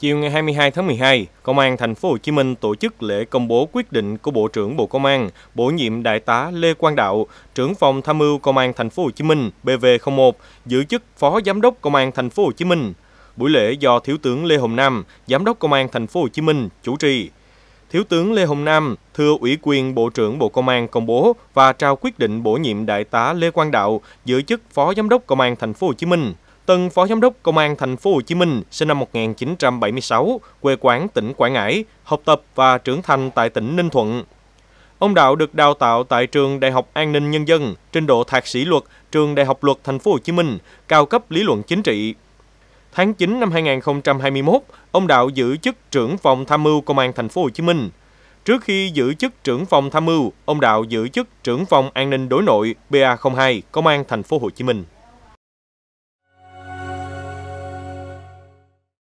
Chiều ngày 22 tháng 12, Công an thành phố Hồ Chí Minh tổ chức lễ công bố quyết định của Bộ trưởng Bộ Công an, bổ nhiệm Đại tá Lê Quang Đạo, trưởng phòng tham mưu Công an thành phố Hồ Chí Minh BV01, giữ chức Phó Giám đốc Công an thành phố Hồ Chí Minh. Buổi lễ do Thiếu tướng Lê Hồng Nam, Giám đốc Công an thành phố Hồ Chí Minh chủ trì. Thiếu tướng Lê Hồng Nam thưa Ủy quyền Bộ trưởng Bộ Công an công bố và trao quyết định bổ nhiệm Đại tá Lê Quang Đạo giữ chức Phó Giám đốc Công an thành phố Hồ Chí Minh tân Phó Giám đốc Công an thành phố Hồ Chí Minh, sinh năm 1976, quê quán tỉnh Quảng Ngãi, học tập và trưởng thành tại tỉnh Ninh Thuận. Ông Đạo được đào tạo tại trường Đại học An ninh Nhân dân, trình độ thạc sĩ luật, trường Đại học Luật Thành phố Hồ Chí Minh, cao cấp lý luận chính trị. Tháng 9 năm 2021, ông Đạo giữ chức trưởng phòng tham mưu Công an Thành phố Hồ Chí Minh. Trước khi giữ chức trưởng phòng tham mưu, ông Đạo giữ chức trưởng phòng an ninh đối nội BA02 Công an Thành phố Hồ Chí Minh.